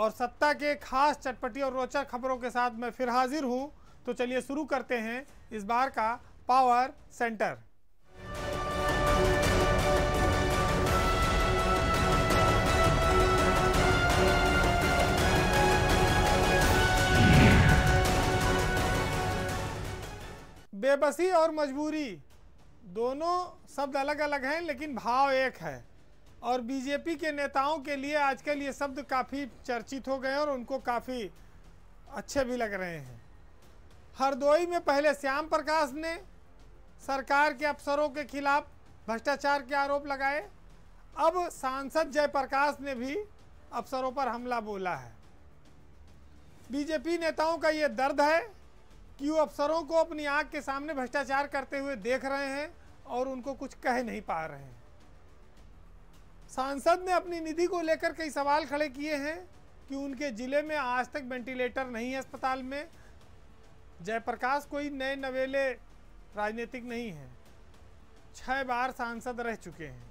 और सत्ता के खास चटपटी और रोचक खबरों के साथ मैं फिर हाजिर हूं तो चलिए शुरू करते हैं इस बार का पावर सेंटर बेबसी और मजबूरी दोनों शब्द अलग अलग हैं लेकिन भाव एक है और बीजेपी के नेताओं के लिए आजकल ये शब्द काफ़ी चर्चित हो गए और उनको काफ़ी अच्छे भी लग रहे हैं हरदोई में पहले श्याम प्रकाश ने सरकार के अफसरों के खिलाफ भ्रष्टाचार के आरोप लगाए अब सांसद जयप्रकाश ने भी अफसरों पर हमला बोला है बीजेपी नेताओं का ये दर्द है कि वो अफसरों को अपनी आंख के सामने भ्रष्टाचार करते हुए देख रहे हैं और उनको कुछ कह नहीं पा रहे हैं सांसद ने अपनी निधि को लेकर कई सवाल खड़े किए हैं कि उनके जिले में आज तक वेंटिलेटर नहीं है अस्पताल में जयप्रकाश कोई नए नवेले राजनीतिक नहीं है छः बार सांसद रह चुके हैं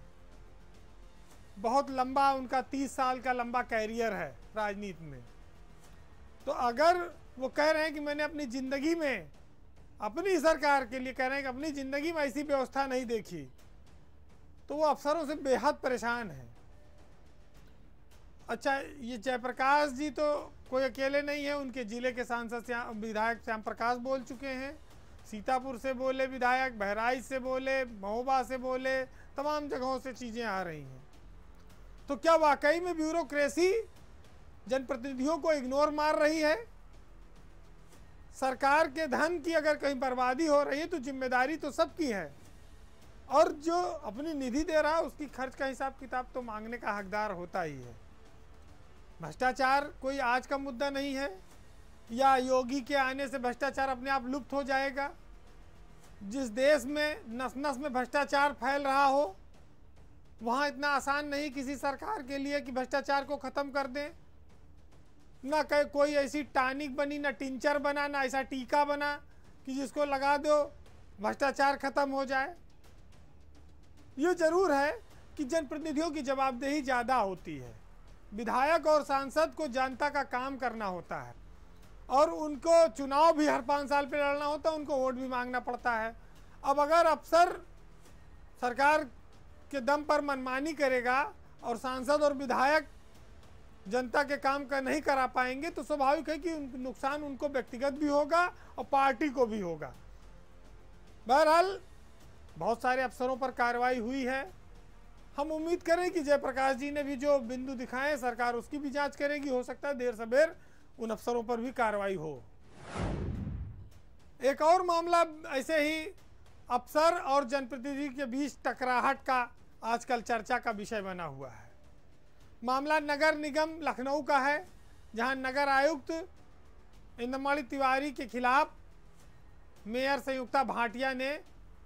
बहुत लंबा उनका तीस साल का लंबा कैरियर है राजनीति में तो अगर वो कह रहे हैं कि मैंने अपनी ज़िंदगी में अपनी सरकार के लिए कह रहे हैं कि अपनी ज़िंदगी में ऐसी व्यवस्था नहीं देखी तो वो अफसरों से बेहद परेशान है अच्छा ये जयप्रकाश जी तो कोई अकेले नहीं है उनके ज़िले के सांसद श्याम विधायक श्याम प्रकाश बोल चुके हैं सीतापुर से बोले विधायक बहराइच से बोले महोबा से बोले तमाम जगहों से चीज़ें आ रही हैं तो क्या वाकई में ब्यूरोक्रेसी जनप्रतिनिधियों को इग्नोर मार रही है सरकार के धन की अगर कहीं बर्बादी हो रही है तो जिम्मेदारी तो सबकी है और जो अपनी निधि दे रहा है उसकी खर्च का हिसाब किताब तो मांगने का हकदार होता ही है भ्रष्टाचार कोई आज का मुद्दा नहीं है या योगी के आने से भ्रष्टाचार अपने आप लुप्त हो जाएगा जिस देश में नस नस में भ्रष्टाचार फैल रहा हो वहाँ इतना आसान नहीं किसी सरकार के लिए कि भ्रष्टाचार को ख़त्म कर दें ना कहीं कोई ऐसी टानिक बनी ना टिंचर बना ना ऐसा टीका बना कि जिसको लगा दो भ्रष्टाचार ख़त्म हो जाए ये जरूर है कि जनप्रतिनिधियों की जवाबदेही ज़्यादा होती है विधायक और सांसद को जनता का काम करना होता है और उनको चुनाव भी हर पाँच साल पे लड़ना होता है उनको वोट भी मांगना पड़ता है अब अगर अफसर सरकार के दम पर मनमानी करेगा और सांसद और विधायक जनता के काम का नहीं करा पाएंगे तो स्वाभाविक है कि नुकसान उनको व्यक्तिगत भी होगा और पार्टी को भी होगा बहरहाल बहुत सारे अफसरों पर कार्रवाई हुई है हम उम्मीद करें कि जयप्रकाश जी ने भी जो बिंदु दिखाए सरकार उसकी भी जांच करेगी हो सकता है देर सबेर उन अफसरों पर भी कार्रवाई हो एक और मामला ऐसे ही अफसर और जनप्रतिनिधि के बीच टकराहट का आजकल चर्चा का विषय बना हुआ है मामला नगर निगम लखनऊ का है जहां नगर आयुक्त इंदमणि तिवारी के खिलाफ मेयर संयुक्ता भाटिया ने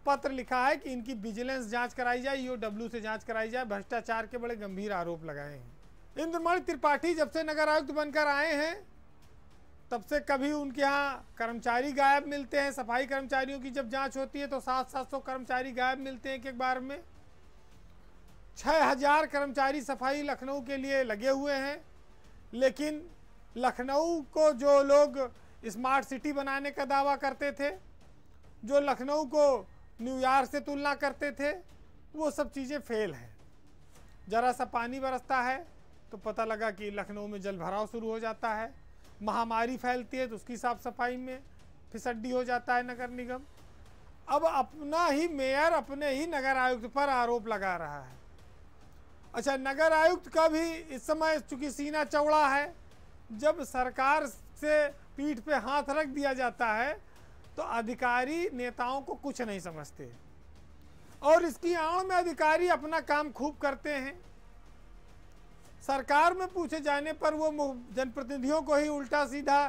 पत्र लिखा है कि इनकी विजिलेंस जांच कराई जाए ईओडब्ल्यू से जांच कराई जाए भ्रष्टाचार के बड़े गंभीर आरोप लगाए हैं इंद्रमणि त्रिपाठी जब से नगर आयुक्त बनकर आए हैं तब से कभी उनके यहाँ कर्मचारी गायब मिलते हैं सफाई कर्मचारियों की जब जांच होती है तो सात सात सौ कर्मचारी गायब मिलते हैं एक एक बार में छः हजार कर्मचारी सफाई लखनऊ के लिए लगे हुए हैं लेकिन लखनऊ को जो लोग स्मार्ट सिटी बनाने का दावा करते थे जो लखनऊ को न्यूयॉर्क से तुलना करते थे वो सब चीज़ें फेल हैं ज़रा सा पानी बरसता है तो पता लगा कि लखनऊ में जल भराव शुरू हो जाता है महामारी फैलती है तो उसकी साफ सफाई में फिसड्डी हो जाता है नगर निगम अब अपना ही मेयर अपने ही नगर आयुक्त पर आरोप लगा रहा है अच्छा नगर आयुक्त का भी इस समय चूंकि सीना चौड़ा है जब सरकार से पीठ पे हाथ रख दिया जाता है तो अधिकारी नेताओं को कुछ नहीं समझते और इसकी आड़ में अधिकारी अपना काम खूब करते हैं सरकार में पूछे जाने पर वो जनप्रतिनिधियों को ही उल्टा सीधा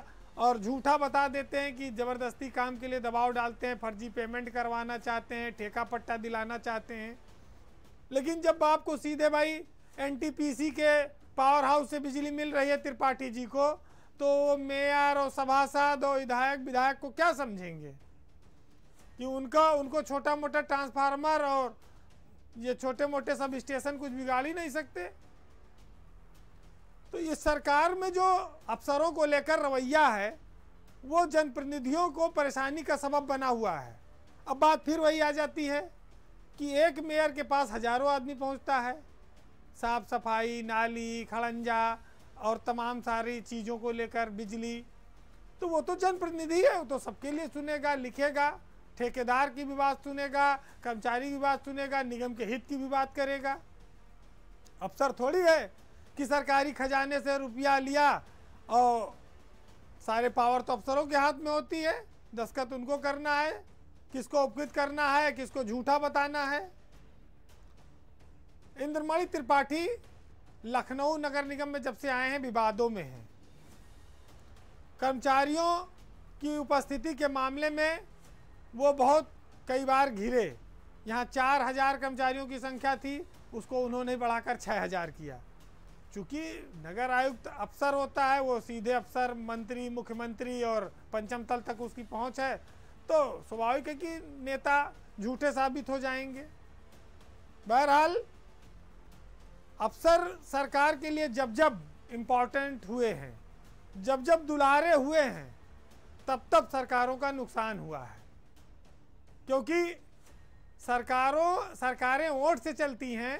और झूठा बता देते हैं कि ज़बरदस्ती काम के लिए दबाव डालते हैं फर्जी पेमेंट करवाना चाहते हैं ठेका पट्टा दिलाना चाहते हैं लेकिन जब आपको सीधे भाई एनटीपीसी के पावर हाउस से बिजली मिल रही है त्रिपाठी जी को तो मेयर और सभासद और विधायक विधायक को क्या समझेंगे कि उनका उनको छोटा मोटा ट्रांसफार्मर और ये छोटे मोटे सब स्टेशन कुछ बिगाड़ ही नहीं सकते तो ये सरकार में जो अफसरों को लेकर रवैया है वो जनप्रतिनिधियों को परेशानी का सबब बना हुआ है अब बात फिर वही आ जाती है कि एक मेयर के पास हजारों आदमी पहुंचता है साफ सफाई नाली खड़ंजा और तमाम सारी चीज़ों को लेकर बिजली तो वो तो जनप्रतिनिधि है वो तो सबके लिए सुनेगा लिखेगा ठेकेदार की भी बात सुनेगा कर्मचारी की बात सुनेगा निगम के हित की भी बात करेगा अफसर थोड़ी है कि सरकारी खजाने से रुपया लिया और सारे पावर तो अफसरों के हाथ में होती है दस्खत उनको करना है किसको उपकृत करना है किसको झूठा बताना है इंद्रमणि त्रिपाठी लखनऊ नगर निगम में जब से आए हैं विवादों में हैं कर्मचारियों की उपस्थिति के मामले में वो बहुत कई बार घिरे यहाँ चार हज़ार कर्मचारियों की संख्या थी उसको उन्होंने बढ़ाकर छः हज़ार किया चूँकि नगर आयुक्त अफसर होता है वो सीधे अफसर मंत्री मुख्यमंत्री और पंचम तल तक उसकी पहुँच है तो स्वाभाविक है कि नेता झूठे साबित हो जाएंगे बहरहाल अफसर सरकार के लिए जब जब इम्पॉर्टेंट हुए हैं जब जब दुलारे हुए हैं तब तब सरकारों का नुकसान हुआ है क्योंकि सरकारों सरकारें वोट से चलती हैं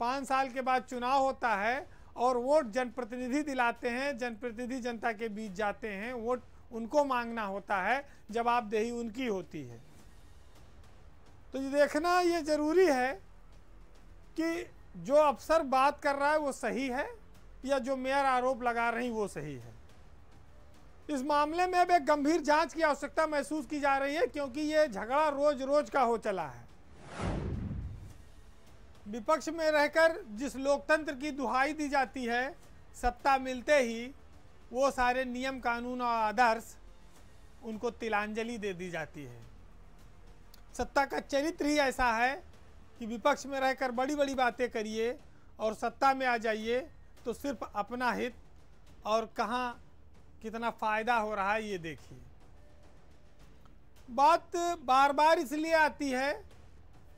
पाँच साल के बाद चुनाव होता है और वोट जनप्रतिनिधि दिलाते हैं जनप्रतिनिधि जनता के बीच जाते हैं वोट उनको मांगना होता है जवाबदेही उनकी होती है तो ये देखना ये ज़रूरी है कि जो अफसर बात कर रहा है वो सही है या जो मेयर आरोप लगा रही वो सही है इस मामले में अब एक गंभीर जांच की आवश्यकता महसूस की जा रही है क्योंकि ये झगड़ा रोज रोज का हो चला है विपक्ष में रहकर जिस लोकतंत्र की दुहाई दी जाती है सत्ता मिलते ही वो सारे नियम कानून और आदर्श उनको तिलांजलि दे दी जाती है सत्ता का चरित्र ही ऐसा है कि विपक्ष में रहकर बड़ी बड़ी बातें करिए और सत्ता में आ जाइए तो सिर्फ अपना हित और कहाँ कितना फ़ायदा हो रहा है ये देखिए बात बार बार इसलिए आती है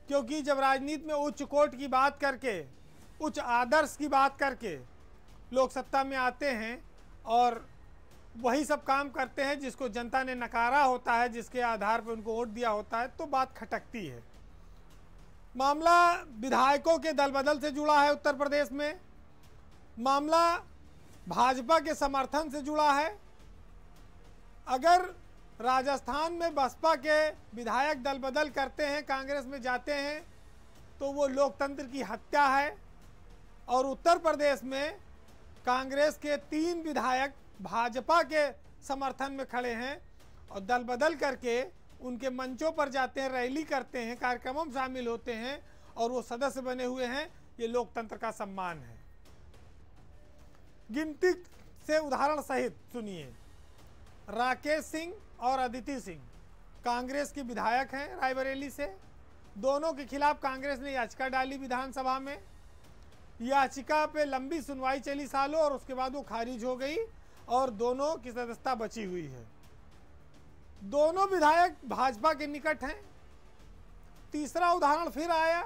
क्योंकि जब राजनीति में उच्च कोट की बात करके उच्च आदर्श की बात करके लोग सत्ता में आते हैं और वही सब काम करते हैं जिसको जनता ने नकारा होता है जिसके आधार पर उनको वोट दिया होता है तो बात खटकती है मामला विधायकों के दल बदल से जुड़ा है उत्तर प्रदेश में मामला भाजपा के समर्थन से जुड़ा है अगर राजस्थान में बसपा के विधायक दल बदल करते हैं कांग्रेस में जाते हैं तो वो लोकतंत्र की हत्या है और उत्तर प्रदेश में कांग्रेस के तीन विधायक भाजपा के समर्थन में खड़े हैं और दल बदल करके उनके मंचों पर जाते हैं रैली करते हैं कार्यक्रमों में शामिल होते हैं और वो सदस्य बने हुए हैं ये लोकतंत्र का सम्मान है गिनती से उदाहरण सहित सुनिए राकेश सिंह और अदिति सिंह कांग्रेस की विधायक हैं रायबरेली से दोनों के खिलाफ कांग्रेस ने याचिका डाली विधानसभा में याचिका पे लंबी सुनवाई चली सालों और उसके बाद वो खारिज हो गई और दोनों की सदस्यता बची हुई है दोनों विधायक भाजपा के निकट हैं तीसरा उदाहरण फिर आया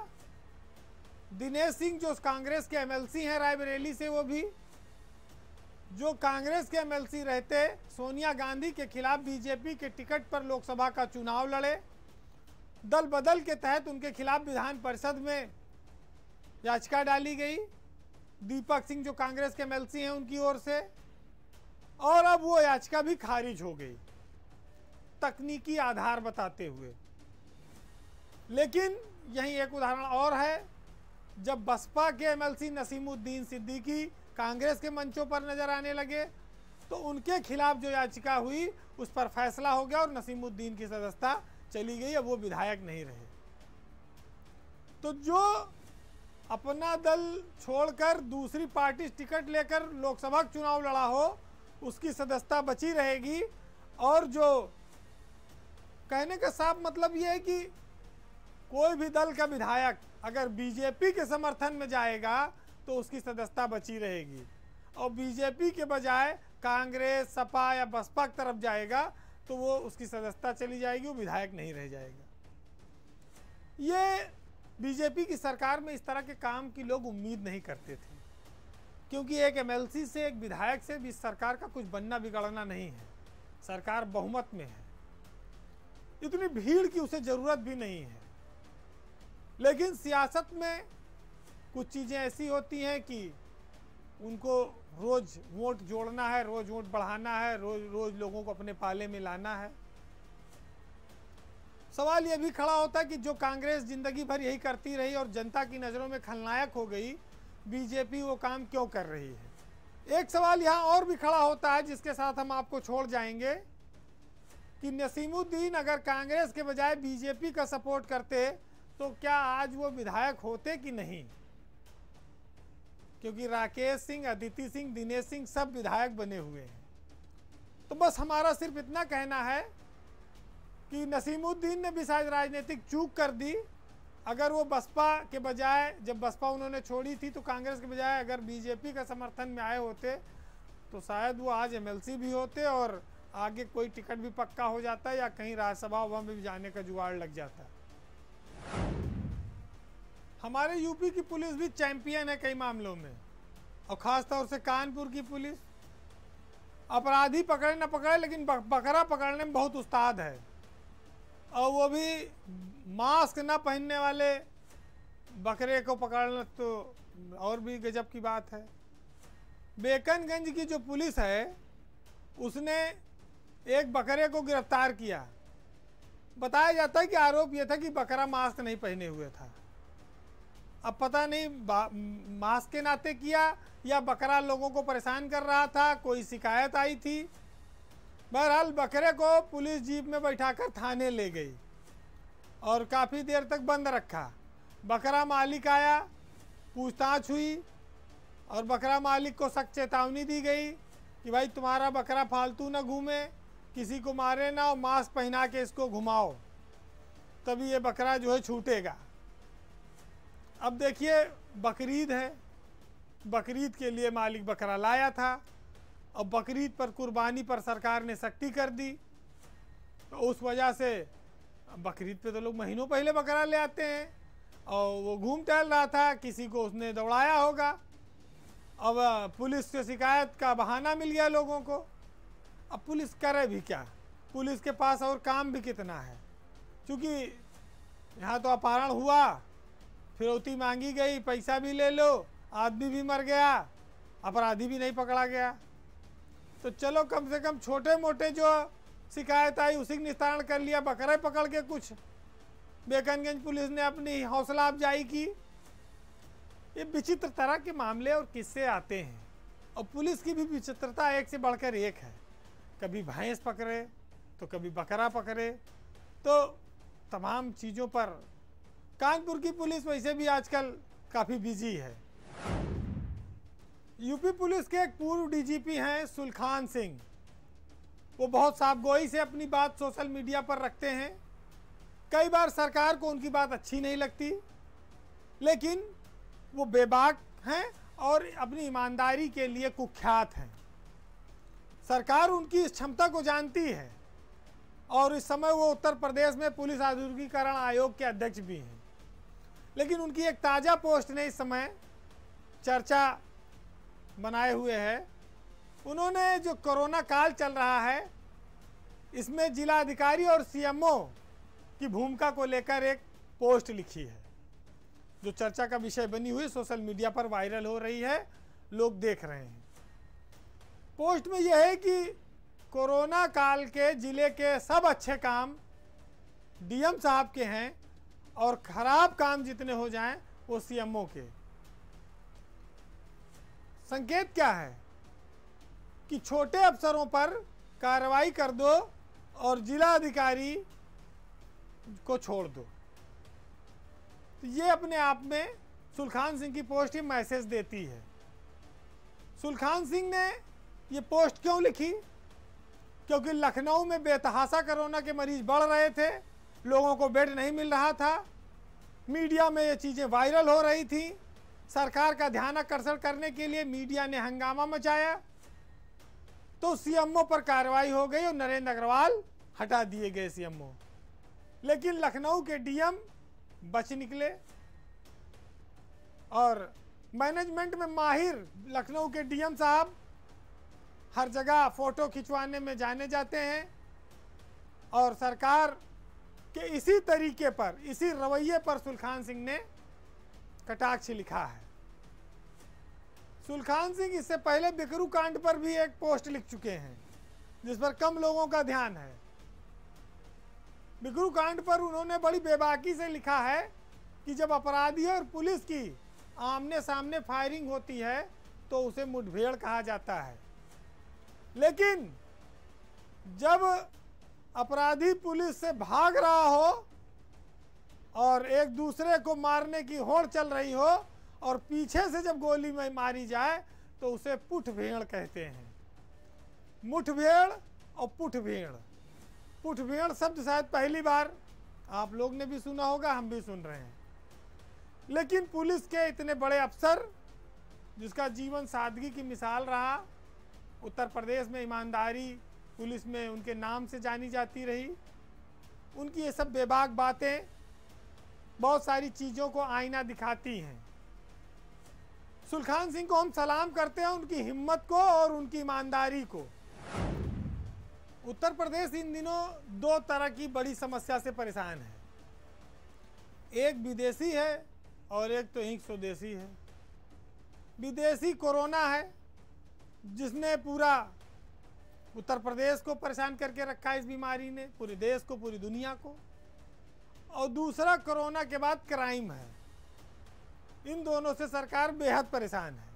दिनेश सिंह जो कांग्रेस के एमएलसी हैं रायबरेली से वो भी जो कांग्रेस के एमएलसी रहते सोनिया गांधी के खिलाफ बीजेपी के टिकट पर लोकसभा का चुनाव लड़े दल बदल के तहत उनके खिलाफ विधान परिषद में याचिका डाली गई दीपक सिंह जो कांग्रेस के एमएलसी हैं उनकी ओर से और अब वो याचिका भी खारिज हो गई तकनीकी आधार बताते हुए लेकिन यही एक उदाहरण और है जब बसपा के एमएलसी नसीमुद्दीन सिद्दीकी कांग्रेस के मंचों पर नजर आने लगे तो उनके खिलाफ जो याचिका हुई उस पर फैसला हो गया और नसीमुद्दीन की सदस्यता चली गई अब वो विधायक नहीं रहे तो जो अपना दल छोड़कर दूसरी पार्टी टिकट लेकर लोकसभा चुनाव लड़ा हो उसकी सदस्यता बची रहेगी और जो कहने का साफ मतलब ये है कि कोई भी दल का विधायक अगर बीजेपी के समर्थन में जाएगा तो उसकी सदस्यता बची रहेगी और बीजेपी के बजाय कांग्रेस सपा या बसपा की तरफ जाएगा तो वो उसकी सदस्यता चली जाएगी वो विधायक नहीं रह जाएगा ये बीजेपी की सरकार में इस तरह के काम की लोग उम्मीद नहीं करते थे क्योंकि एक एमएलसी से एक विधायक से भी सरकार का कुछ बनना बिगड़ना नहीं है सरकार बहुमत में है इतनी भीड़ की उसे ज़रूरत भी नहीं है लेकिन सियासत में कुछ चीज़ें ऐसी होती हैं कि उनको रोज़ वोट जोड़ना है रोज़ वोट बढ़ाना है रोज़ रोज़ लोगों को अपने पाले में लाना है सवाल यह भी खड़ा होता है कि जो कांग्रेस ज़िंदगी भर यही करती रही और जनता की नज़रों में खलनायक हो गई बीजेपी वो काम क्यों कर रही है एक सवाल यहाँ और भी खड़ा होता है जिसके साथ हम आपको छोड़ जाएंगे कि नसीमुद्दीन अगर कांग्रेस के बजाय बीजेपी का सपोर्ट करते तो क्या आज वो विधायक होते कि नहीं क्योंकि राकेश सिंह अदिति सिंह दिनेश सिंह सब विधायक बने हुए हैं तो बस हमारा सिर्फ इतना कहना है कि नसीमुद्दीन ने भी शायद राजनीतिक चूक कर दी अगर वो बसपा के बजाय जब बसपा उन्होंने छोड़ी थी तो कांग्रेस के बजाय अगर बीजेपी का समर्थन में आए होते तो शायद वो आज एमएलसी भी होते और आगे कोई टिकट भी पक्का हो जाता है या कहीं राज्यसभा में भी जाने का जुगाड़ लग जाता है हमारे यूपी की पुलिस भी चैंपियन है कई मामलों में और ख़ास तौर से कानपुर की पुलिस अपराधी पकड़े ना पकड़े लेकिन बकरा पकड़ने में बहुत उस्ताद है और वो भी मास्क ना पहनने वाले बकरे को पकड़ना तो और भी गजब की बात है बेकनगंज की जो पुलिस है उसने एक बकरे को गिरफ्तार किया बताया जाता है कि आरोप यह था कि बकरा मास्क नहीं पहने हुए था अब पता नहीं मास्क के नाते किया या बकरा लोगों को परेशान कर रहा था कोई शिकायत आई थी बहरहाल बकरे को पुलिस जीप में बैठाकर थाने ले गई और काफ़ी देर तक बंद रखा बकरा मालिक आया पूछताछ हुई और बकरा मालिक को सख्त चेतावनी दी गई कि भाई तुम्हारा बकरा फालतू न घूमे किसी को मारे ना और मास्क पहना के इसको घुमाओ तभी ये बकरा जो है छूटेगा अब देखिए बकरीद है बकरीद के लिए मालिक बकरा लाया था और बकरीद पर कुर्बानी पर सरकार ने सख्ती कर दी तो उस वजह से बकरीद पे तो लोग महीनों पहले बकरा ले आते हैं और वो घूम टहल रहा था किसी को उसने दौड़ाया होगा अब पुलिस से शिकायत का बहाना मिल गया लोगों को अब पुलिस करे भी क्या पुलिस के पास और काम भी कितना है क्योंकि यहाँ तो अपहरण हुआ फिरौती मांगी गई पैसा भी ले लो आदमी भी मर गया अपराधी भी नहीं पकड़ा गया तो चलो कम से कम छोटे मोटे जो शिकायत आई उसी निस्तारण कर लिया बकरे पकड़ के कुछ बेकनगंज पुलिस ने अपनी हौसला अफजाई की ये विचित्र तरह के मामले और किस्से आते हैं और पुलिस की भी विचित्रता एक से बढ़कर एक है कभी भैंस पकड़े तो कभी बकरा पकड़े तो तमाम चीज़ों पर कानपुर की पुलिस वैसे भी आजकल काफ़ी बिजी है यूपी पुलिस के एक पूर्व डीजीपी हैं सुलखान सिंह वो बहुत साफ गोई से अपनी बात सोशल मीडिया पर रखते हैं कई बार सरकार को उनकी बात अच्छी नहीं लगती लेकिन वो बेबाक हैं और अपनी ईमानदारी के लिए कुख्यात हैं सरकार उनकी इस क्षमता को जानती है और इस समय वो उत्तर प्रदेश में पुलिस आधुनिकीकरण आयोग के अध्यक्ष भी हैं लेकिन उनकी एक ताज़ा पोस्ट ने इस समय चर्चा बनाए हुए है उन्होंने जो कोरोना काल चल रहा है इसमें जिला अधिकारी और सीएमओ की भूमिका को लेकर एक पोस्ट लिखी है जो चर्चा का विषय बनी हुई सोशल मीडिया पर वायरल हो रही है लोग देख रहे हैं पोस्ट में यह है कि कोरोना काल के ज़िले के सब अच्छे काम डीएम साहब के हैं और ख़राब काम जितने हो जाएं वो सीएमओ के संकेत क्या है कि छोटे अफसरों पर कार्रवाई कर दो और जिला अधिकारी को छोड़ दो तो ये अपने आप में सुलखान सिंह की पोस्ट ही मैसेज देती है सुलखान सिंह ने ये पोस्ट क्यों लिखी क्योंकि लखनऊ में बेतहासा कोरोना के मरीज बढ़ रहे थे लोगों को बेड नहीं मिल रहा था मीडिया में ये चीज़ें वायरल हो रही थी सरकार का ध्यान आकर्षण करने के लिए मीडिया ने हंगामा मचाया तो सीएमओ पर कार्रवाई हो गई और नरेंद्र अग्रवाल हटा दिए गए सीएमओ लेकिन लखनऊ के डीएम बच निकले और मैनेजमेंट में माहिर लखनऊ के डीएम साहब हर जगह फ़ोटो खिंचवाने में जाने जाते हैं और सरकार के इसी तरीके पर इसी रवैये पर सुल्खान सिंह ने कटाक्ष लिखा है सुल्खान सिंह इससे पहले बिकरू कांड पर भी एक पोस्ट लिख चुके हैं जिस पर कम लोगों का ध्यान है बिकरू कांड पर उन्होंने बड़ी बेबाकी से लिखा है कि जब अपराधी और पुलिस की आमने सामने फायरिंग होती है तो उसे मुठभेड़ कहा जाता है लेकिन जब अपराधी पुलिस से भाग रहा हो और एक दूसरे को मारने की होड़ चल रही हो और पीछे से जब गोली में मारी जाए तो उसे पुठ भेड़ कहते हैं मुठभेड़ और पुठ पुठ पुठभेड़ शब्द शायद पहली बार आप लोग ने भी सुना होगा हम भी सुन रहे हैं लेकिन पुलिस के इतने बड़े अफसर जिसका जीवन सादगी की मिसाल रहा उत्तर प्रदेश में ईमानदारी पुलिस में उनके नाम से जानी जाती रही उनकी ये सब बेबाक बातें बहुत सारी चीज़ों को आईना दिखाती हैं सुल्खान सिंह को हम सलाम करते हैं उनकी हिम्मत को और उनकी ईमानदारी को उत्तर प्रदेश इन दिनों दो तरह की बड़ी समस्या से परेशान है एक विदेशी है और एक तो ही स्वदेशी है विदेशी कोरोना है जिसने पूरा उत्तर प्रदेश को परेशान करके रखा है इस बीमारी ने पूरे देश को पूरी दुनिया को और दूसरा कोरोना के बाद क्राइम है इन दोनों से सरकार बेहद परेशान है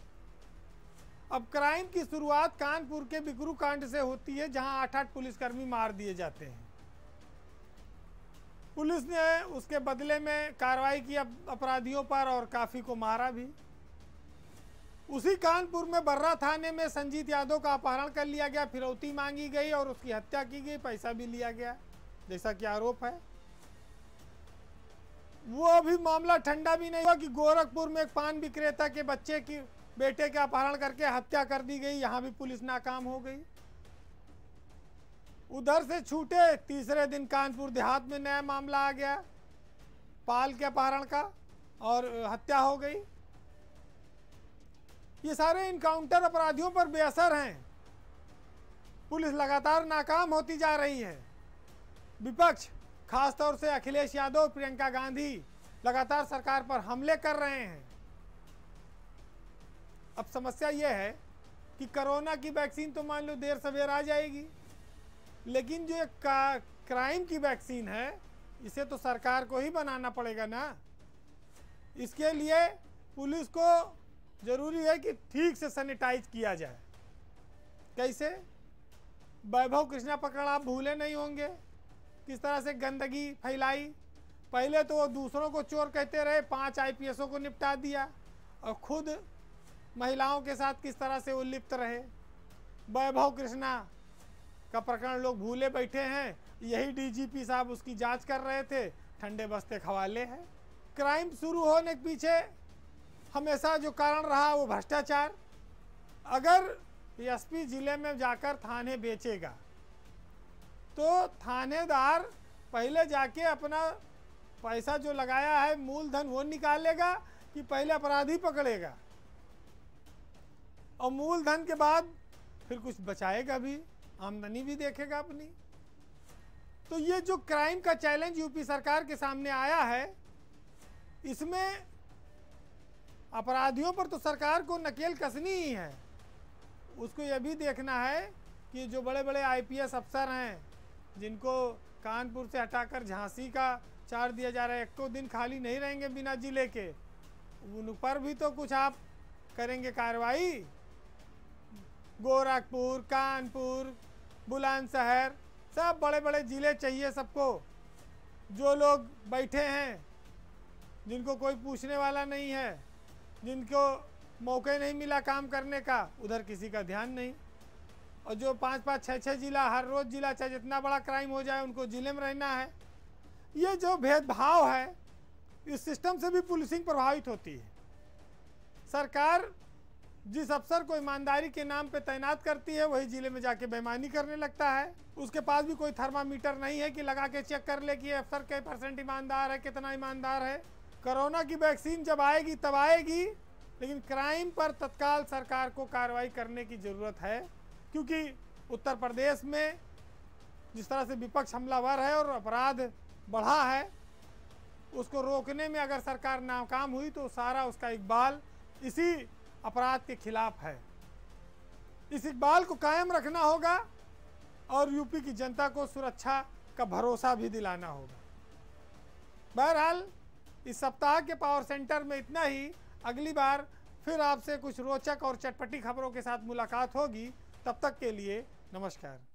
अब क्राइम की शुरुआत कानपुर के बिकरू कांड से होती है जहां आठ आठ पुलिसकर्मी मार दिए जाते हैं पुलिस ने उसके बदले में कार्रवाई की अपराधियों पर और काफ़ी को मारा भी उसी कानपुर में बर्रा थाने में संजीत यादव का अपहरण कर लिया गया फिरौती मांगी गई और उसकी हत्या की गई पैसा भी लिया गया जैसा कि आरोप है वो अभी मामला ठंडा भी नहीं हुआ कि गोरखपुर में एक पान विक्रेता के बच्चे की बेटे का अपहरण करके हत्या कर दी गई यहाँ भी पुलिस नाकाम हो गई उधर से छूटे तीसरे दिन कानपुर देहात में नया मामला आ गया पाल के अपहरण का और हत्या हो गई ये सारे इनकाउंटर अपराधियों पर बेअसर हैं पुलिस लगातार नाकाम होती जा रही है विपक्ष खासतौर से अखिलेश यादव प्रियंका गांधी लगातार सरकार पर हमले कर रहे हैं अब समस्या यह है कि कोरोना की वैक्सीन तो मान लो देर सवेर आ जाएगी लेकिन जो एक क्राइम की वैक्सीन है इसे तो सरकार को ही बनाना पड़ेगा ना इसके लिए पुलिस को जरूरी है कि ठीक से सैनिटाइज किया जाए कैसे वैभव कृष्णा पकड़ आप भूले नहीं होंगे किस तरह से गंदगी फैलाई पहले तो वो दूसरों को चोर कहते रहे पांच आईपीएसओ को निपटा दिया और खुद महिलाओं के साथ किस तरह से वो लिप्त रहे वैभव कृष्णा का प्रकरण लोग भूले बैठे हैं यही डीजीपी साहब उसकी जांच कर रहे थे ठंडे बस्ते खवाले हैं क्राइम शुरू होने के पीछे हमेशा जो कारण रहा वो भ्रष्टाचार अगर एसपी जिले में जाकर थाने बेचेगा तो थानेदार पहले जाके अपना पैसा जो लगाया है मूलधन वो निकालेगा कि पहले अपराधी पकड़ेगा और मूलधन के बाद फिर कुछ बचाएगा भी आमदनी भी देखेगा अपनी तो ये जो क्राइम का चैलेंज यूपी सरकार के सामने आया है इसमें अपराधियों पर तो सरकार को नकेल कसनी ही है उसको यह भी देखना है कि जो बड़े बड़े आईपीएस अफसर हैं जिनको कानपुर से हटाकर झांसी का चार दिया जा रहा है एक तो दिन खाली नहीं रहेंगे बिना जिले के उन पर भी तो कुछ आप करेंगे कार्रवाई गोरखपुर कानपुर बुलंदशहर सब बड़े बड़े ज़िले चाहिए सबको जो लोग बैठे हैं जिनको कोई पूछने वाला नहीं है जिनको मौके नहीं मिला काम करने का उधर किसी का ध्यान नहीं और जो पाँच पाँच छः छः जिला हर रोज़ जिला चाहे जितना बड़ा क्राइम हो जाए उनको ज़िले में रहना है ये जो भेदभाव है इस सिस्टम से भी पुलिसिंग प्रभावित होती है सरकार जिस अफसर को ईमानदारी के नाम पे तैनात करती है वही ज़िले में जाके बेमानी करने लगता है उसके पास भी कोई थर्मामीटर नहीं है कि लगा के चेक कर ले कि अफसर कई परसेंट ईमानदार है कितना ईमानदार है कोरोना की वैक्सीन जब आएगी तब आएगी लेकिन क्राइम पर तत्काल सरकार को कार्रवाई करने की ज़रूरत है क्योंकि उत्तर प्रदेश में जिस तरह से विपक्ष हमलावर है और अपराध बढ़ा है उसको रोकने में अगर सरकार नाकाम हुई तो सारा उसका इकबाल इसी अपराध के खिलाफ है इस इकबाल को कायम रखना होगा और यूपी की जनता को सुरक्षा का भरोसा भी दिलाना होगा बहरहाल इस सप्ताह के पावर सेंटर में इतना ही अगली बार फिर आपसे कुछ रोचक और चटपटी खबरों के साथ मुलाकात होगी तब तक के लिए नमस्कार